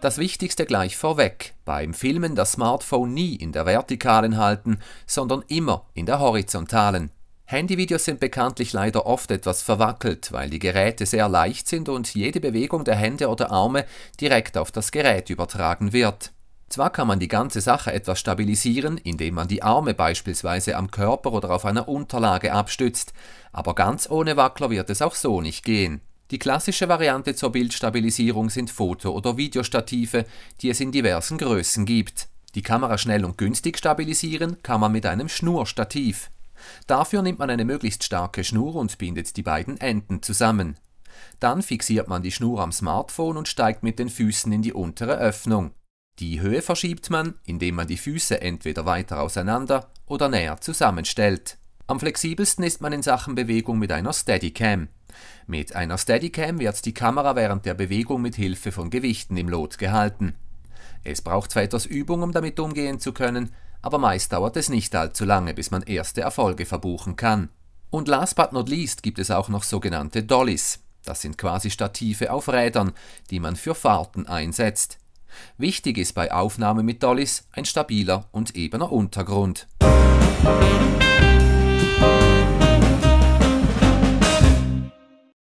Das Wichtigste gleich vorweg, beim Filmen das Smartphone nie in der vertikalen halten, sondern immer in der horizontalen. Handyvideos sind bekanntlich leider oft etwas verwackelt, weil die Geräte sehr leicht sind und jede Bewegung der Hände oder Arme direkt auf das Gerät übertragen wird. Zwar kann man die ganze Sache etwas stabilisieren, indem man die Arme beispielsweise am Körper oder auf einer Unterlage abstützt, aber ganz ohne Wackler wird es auch so nicht gehen. Die klassische Variante zur Bildstabilisierung sind Foto- oder Videostative, die es in diversen Größen gibt. Die Kamera schnell und günstig stabilisieren kann man mit einem Schnurstativ. Dafür nimmt man eine möglichst starke Schnur und bindet die beiden Enden zusammen. Dann fixiert man die Schnur am Smartphone und steigt mit den Füßen in die untere Öffnung. Die Höhe verschiebt man, indem man die Füße entweder weiter auseinander oder näher zusammenstellt. Am flexibelsten ist man in Sachen Bewegung mit einer Steadicam. Mit einer Steadicam wird die Kamera während der Bewegung mit Hilfe von Gewichten im Lot gehalten. Es braucht zwar etwas Übung, um damit umgehen zu können, aber meist dauert es nicht allzu lange, bis man erste Erfolge verbuchen kann. Und last but not least gibt es auch noch sogenannte Dollies. Das sind quasi Stative auf Rädern, die man für Fahrten einsetzt. Wichtig ist bei Aufnahme mit Dollies ein stabiler und ebener Untergrund.